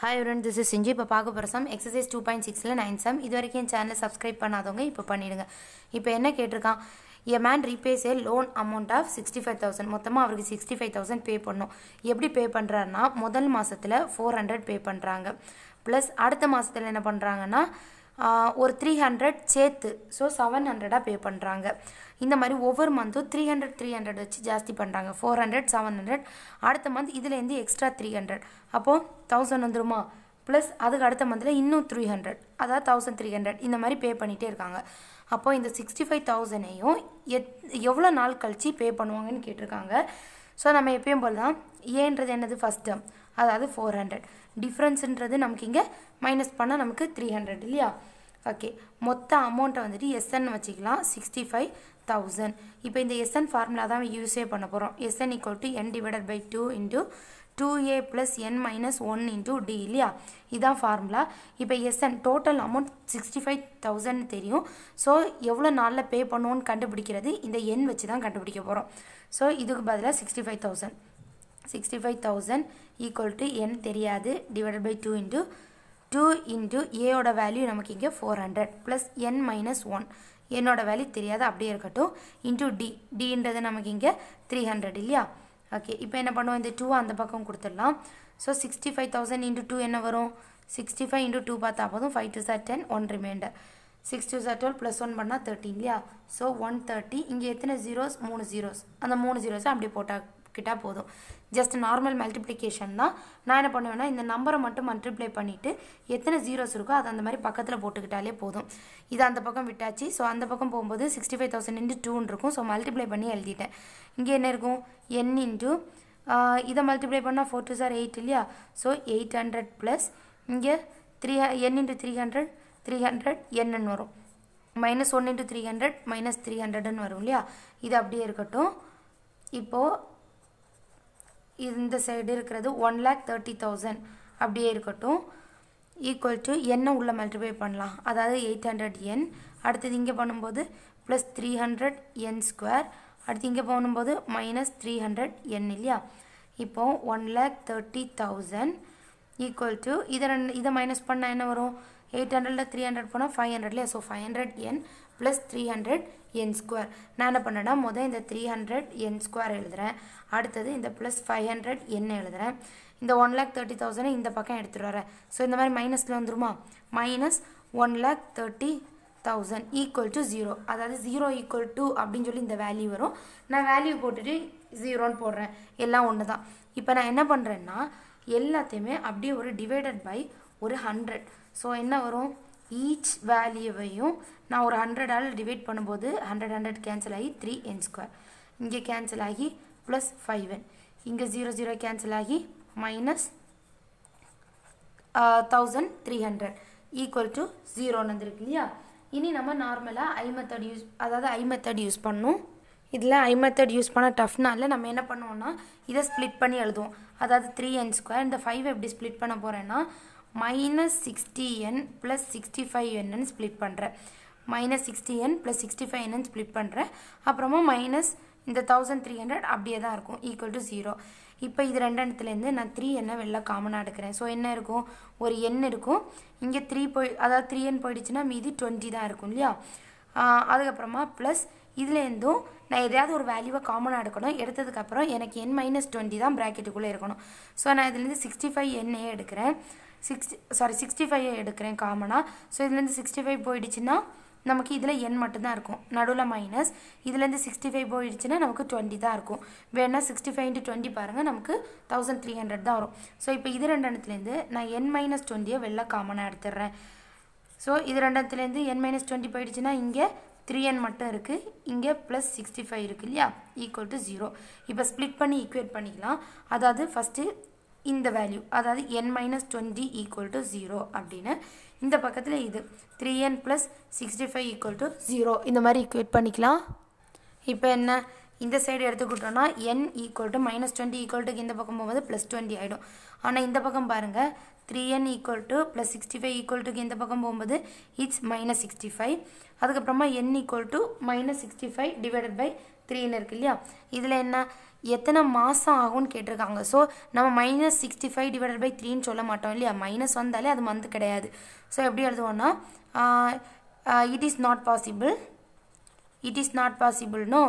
hi உடன் this is செஞ்சு இப்போ பார்க்க போகிற சம் எக்ஸசைஸ் டூ பாயிண்ட் சிக்ஸில் நைன் சம் இது வரைக்கும் என் சேனலை சப்ஸ்கிரைப் பண்ணாதவங்க இப்போ பண்ணிவிடுங்க இப்போ என்ன கேட்டிருக்கான் a man repays a loan amount of sixty five thousand மொத்தமாக அவருக்கு சிக்ஸ்டி ஃபைவ் தௌசண்ட் பே பண்ணும் எப்படி பே பண்ணுறாருனா முதல் மாதத்தில் ஃபோர் ஹண்ட்ரட் பே பண்ணுறாங்க ப்ளஸ் அடுத்த மாதத்தில் என்ன பண்ணுறாங்கன்னா ஒரு த்ரீ ஹண்ட்ரட் சேர்த்து ஸோ செவன் ஹண்ட்ரடாக பே பண்ணுறாங்க இந்த மாதிரி ஒவ்வொரு மந்த்தும் த்ரீ ஹண்ட்ரட் த்ரீ ஹண்ட்ரட் வச்சு ஜாஸ்தி பண்ணுறாங்க ஃபோர் ஹண்ட்ரட் செவன் ஹண்ட்ரட் அடுத்த மந்த் இதுலேருந்து எக்ஸ்ட்ரா த்ரீ ஹண்ட்ரட் அப்போது தௌசண்ட் வந்துருமா ப்ளஸ் அதுக்கு அடுத்த மந்தில் இன்னும் த்ரீ ஹண்ட்ரட் அதாவது தௌசண்ட் த்ரீ ஹண்ட்ரட் இந்த மாதிரி பே பண்ணிகிட்டே இருக்காங்க அப்போது இந்த சிக்ஸ்டி ஃபைவ் தௌசண்டையும் எத் எவ்வளோ நாள் கழித்து பே பண்ணுவாங்கன்னு கேட்டிருக்காங்க ஸோ நம்ம எப்பயும் போல் தான் ஏன்றது என்னது ஃபஸ்ட் டேம் அதாவது ஃபோர் ஹண்ட்ரட் டிஃப்ரென்ஸுன்றது நமக்கு இங்கே மைனஸ் பண்ணால் நமக்கு த்ரீ ஹண்ட்ரட் இல்லையா ஓகே மொத்த அமௌண்ட்டை வந்துட்டு எஸ்என் வச்சுக்கலாம் சிக்ஸ்டி ஃபைவ் தௌசண்ட் இப்போ இந்த எஸ்என் ஃபார்முலா தான் யூஸே பண்ண போகிறோம் S n equal to n divided by two into two a plus n minus one into d இல்லையா இதுதான் ஃபார்முலா இப்போ S n total amount sixty five thousand தெரியும் ஸோ எவ்வளோ நாளில் பே பண்ணுவோன்னு கண்டுபிடிக்கிறது இந்த எண் வச்சு தான் கண்டுபிடிக்க போகிறோம் ஸோ இதுக்கு பதிலாக sixty five thousand sixty five thousand equal to n தெரியாது divided by two into two into ஏயோட வேல்யூ நமக்கு இங்கே four hundred plus n minus one என்னோட வேல்யூ தெரியாது அப்படியே இருக்கட்டும் இன்டூ டி டின்றது நமக்கு இங்கே த்ரீ ஹண்ட்ரட் இல்லையா ஓகே இப்போ என்ன பண்ணுவோம் இந்த டூ அந்த பக்கம் கொடுத்துடலாம் so sixty five thousand into two என்ன வரும் சிக்ஸ்டி ஃபைவ் இன்ட்டு டூ பார்த்தா போதும் five twos are ten one remainder six twos are twelve plus one பண்ணால் தேர்ட்டின் இல்லையா ஸோ ஒன் தேர்ட்டி இங்கே எத்தனை ஜீரோஸ் மூணு ஜீரோஸ் அந்த மூணு ஜீரோஸை அப்படியே போட்டால் எடுத்துக்கிட்டால் போதும் ஜஸ்ட் நார்மல் மல்டிப்ளிகேஷன் தான் நான் என்ன பண்ணுவேன்னா இந்த நம்பரை மட்டும் மல்டிப்ளை பண்ணிவிட்டு எத்தனை ஜீரோஸ் இருக்கோ அதை அந்த மாதிரி பக்கத்தில் போட்டுக்கிட்டாலே போதும் இது அந்த பக்கம் விட்டாச்சு ஸோ அந்த பக்கம் போகும்போது சிக்ஸ்டி ஃபைவ் தௌசண்ட் இன்ட்டு டூன்னு இருக்கும் ஸோ மல்டிப்ளை பண்ணி எழுதிட்டேன் இங்கே என்ன இருக்கும் என் இன்ட்டு இதை மல்டிப்ளை பண்ணால் ஃபோர் டூ சார் எயிட் இல்லையா ஸோ எயிட் ஹண்ட்ரட் ப்ளஸ் இங்கே three n into three hundred three hundred என்னன்னு வரும் minus one into three hundred minus three ஹண்ட்ரட்னு வரும் இல்லையா இது அப்படியே இருக்கட்டும் இப்போது இந்த சைடு இருக்கிறது ஒன் லேக் தேர்ட்டி தௌசண்ட் அப்படியே இருக்கட்டும் ஈக்குவல் டு என்ன உள்ளே மல்டிப்ளை பண்ணலாம் அதாவது எயிட் ஹண்ட்ரட் என் அடுத்தது இங்கே பண்ணும்போது plus three hundred n square அடுத்து இங்கே பண்ணும்போது மைனஸ் த்ரீ ஹண்ட்ரட் என் இல்லையா இப்போது one lakh thirty thousand equal to இதை ரெண்டு இதை மைனஸ் பண்ணால் என்ன வரும் எயிட் ஹண்ட்ரடில் த்ரீ ஹண்ட்ரட் போனால் five hundred so five hundred n plus three hundred n square நான் என்ன பண்ணேன்னா முதல் இந்த த்ரீ ஹண்ட்ரட் என் ஸ்கொயர் எழுதுகிறேன் அடுத்தது இந்த ப்ளஸ் ஃபைவ் ஹண்ட்ரட் என் எழுதுகிறேன் இந்த ஒன் லேக் தேர்ட்டி தௌசண்ட் இந்த பக்கம் எடுத்துகிட்டு வரேன் ஸோ இந்த மாதிரி மைனஸில் வந்துருமா minus one lakh thirty thousand equal to zero அதாவது ஜீரோ ஈக்குவல் டு அப்படின்னு சொல்லி இந்த வேல்யூ வரும் நான் வேல்யூ போட்டுட்டு ஜீரோன்னு போடுறேன் எல்லாம் ஒன்று தான் இப்போ நான் என்ன பண்ணுறேன்னா எல்லாத்தையுமே அப்படியே ஒரு டிவைடட் பை ஒரு ஹண்ட்ரட் ஸோ என்ன வரும் ஈச் வேல்யூவையும் நான் ஒரு ஹண்ட்ரடால் டிவைட் பண்ணும்போது ஹண்ட்ரட் ஹண்ட்ரட் கேன்சல் ஆகி த்ரீ என் ஸ்கொயர் இங்கே கேன்சல் ஆகி ப்ளஸ் ஃபைவ் இங்க இங்கே 0 ஜீரோ கேன்சல் ஆகி minus thousand three hundred equal நந்திருக்கில்லியா வந்துருக்கு இல்லையா இனி நம்ம நார்மலாக ஐ method யூஸ் அதாவது ஐ மெத்தட் யூஸ் பண்ணும் இதில் ஐ மெத்தட் யூஸ் பண்ண நால் நம்ம என்ன பண்ணுவோம்னா இதை ஸ்ப்ளிட் பண்ணி எழுதுவோம் அதாவது த்ரீ என் ஸ்கொயர் இந்த 5 எப்படி ஸ்ப்ளிட் பண்ண போகிறேன்னா minus sixty n plus sixty five என்னன்னு ஸ்ப்ளிட் பண்ணுறேன் minus sixty n plus sixty five என்னன்னு ஸ்ப்ளிட் பண்ணுறேன் அப்புறமா மைனஸ் இந்த தௌசண்ட் த்ரீ ஹண்ட்ரட் அப்படியே தான் இருக்கும் ஈக்குவல் டு ஜீரோ இப்போ இது ரெண்டு இடத்துலேருந்து நான் த்ரீ என்ன வெளில காமனாக எடுக்கிறேன் ஸோ என்ன இருக்கும் ஒரு என் இருக்கும் இங்கே த்ரீ போய் அதாவது த்ரீ என் போயிடுச்சுன்னா மீதி டுவெண்ட்டி தான் இருக்கும் இல்லையா அதுக்கப்புறமா ப்ளஸ் இதுலேருந்தும் நான் எதையாவது ஒரு வேல்யூவை காமனாக எடுக்கணும் எடுத்ததுக்கப்புறம் எனக்கு என் மைனஸ் டுவெண்ட்டி தான் ப்ராக்கெட்டுக்குள்ளே இருக்கணும் ஸோ நான் இதுலேருந்து சிக்ஸ்டி ஃபைவ் என்னே எடுக்கிறேன் சிக்ஸ்டி சாரி சிக்ஸ்டி ஃபைவை எடுக்கிறேன் காமனாக ஸோ இதுலேருந்து சிக்ஸ்டி ஃபைவ் போயிடுச்சுன்னா நமக்கு இதில் என் மட்டும்தான் இருக்கும் நடுவில் மைனஸ் இதுலேருந்து சிக்ஸ்டி ஃபைவ் போயிடுச்சுன்னா நமக்கு டுவெண்ட்டி தான் இருக்கும் வேணால் சிக்ஸ்டி ஃபைவ் இன்ட்டு டுவெண்ட்டி பாருங்கள் நமக்கு தௌசண்ட் த்ரீ ஹண்ட்ரட் தான் வரும் ஸோ இப்போ இது ரெண்டு இடத்துலேருந்து நான் என் மைனஸ் டுவெண்ட்டியை வெளில காமனாக எடுத்துடுறேன் ஸோ இது ரெண்டு இடத்துலேருந்து என் மைனஸ் டுவெண்ட்டி போயிடுச்சுன்னா இங்கே த்ரீ என் மட்டும் இருக்குது இங்கே ப்ளஸ் சிக்ஸ்டி ஃபைவ் இருக்குது இல்லையா ஈக்குவல் டு ஜீரோ இப்போ ஸ்ப்ளிட் பண்ணி ஈக்குவேட் பண்ணிக்கலாம் அதாவது ஃபஸ்ட்டு இந்த வேல்யூ அதாவது n minus twenty equal to zero அப்படின்னு இந்த பக்கத்தில் இது three n plus sixty five equal to zero இந்த மாதிரி இக்குவேட் பண்ணிக்கலாம் இப்போ என்ன இந்த சைடு எடுத்துக்கிட்டோன்னா n equal to minus twenty equal டுக்கு இந்த பக்கம் போகும்போது ப்ளஸ் டுவெண்ட்டி ஆகிடும் ஆனால் இந்த பக்கம் பாருங்கள் three n equal to plus sixty five equal டுக்கு இந்த பக்கம் போகும்போது இட்ஸ் மைனஸ் சிக்ஸ்டி ஃபைவ் அதுக்கப்புறமா n equal to minus sixty five divided by த்ரீன்னு இருக்கு இல்லையா இதில் என்ன எத்தனை மாதம் ஆகும்னு கேட்டிருக்காங்க ஸோ நம்ம minus sixty five divided by த்ரீன்னு சொல்ல மாட்டோம் இல்லையா மைனஸ் வந்தாலே அது மந்த் கிடையாது ஸோ எப்படி எழுதுவோன்னா it is not possible it is not பாசிபிள்னோ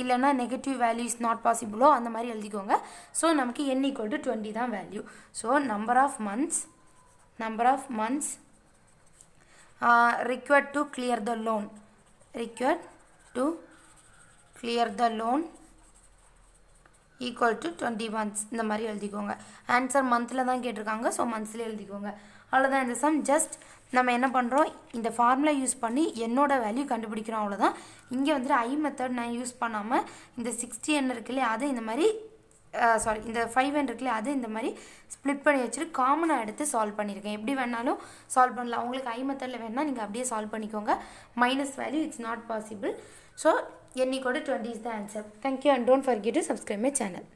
இல்லைனா நெகட்டிவ் வேல்யூ இஸ் நாட் பாசிபிளோ அந்த மாதிரி எழுதிக்கோங்க ஸோ நமக்கு என் ஈக்குவல் டு டுவெண்ட்டி தான் value so number of months number of months required to clear the loan required to clear the loan equal to twenty months இந்த மாதிரி எழுதிக்கோங்க answer மந்தில் தான் கேட்டிருக்காங்க ஸோ மந்த்ஸ்லேயே எழுதிக்கோங்க அவ்வளோதான் இந்த சம் ஜஸ்ட் நம்ம என்ன பண்ணுறோம் இந்த ஃபார்முலா யூஸ் பண்ணி என்னோடய வேல்யூ கண்டுபிடிக்கிறோம் அவ்வளோதான் இங்கே வந்துட்டு ஐ மெத்தட் நான் யூஸ் பண்ணாமல் இந்த சிக்ஸ்டி என் இருக்கு இல்லையா அது இந்த மாதிரி சாரி இந்த ஃபைவ் என் இருக்குல்லே அது இந்த மாதிரி ஸ்ப்ளிட் பண்ணி வச்சுட்டு காமனாக எடுத்து சால்வ் பண்ணியிருக்கேன் எப்படி வேணாலும் சால்வ் பண்ணலாம் உங்களுக்கு ஐ மெத்தடில் வேணால் நீங்கள் அப்படியே சால்வ் பண்ணிக்கோங்க minus value it's not possible so என்னைக்கோட twenty is the answer thank you and don't forget to subscribe my channel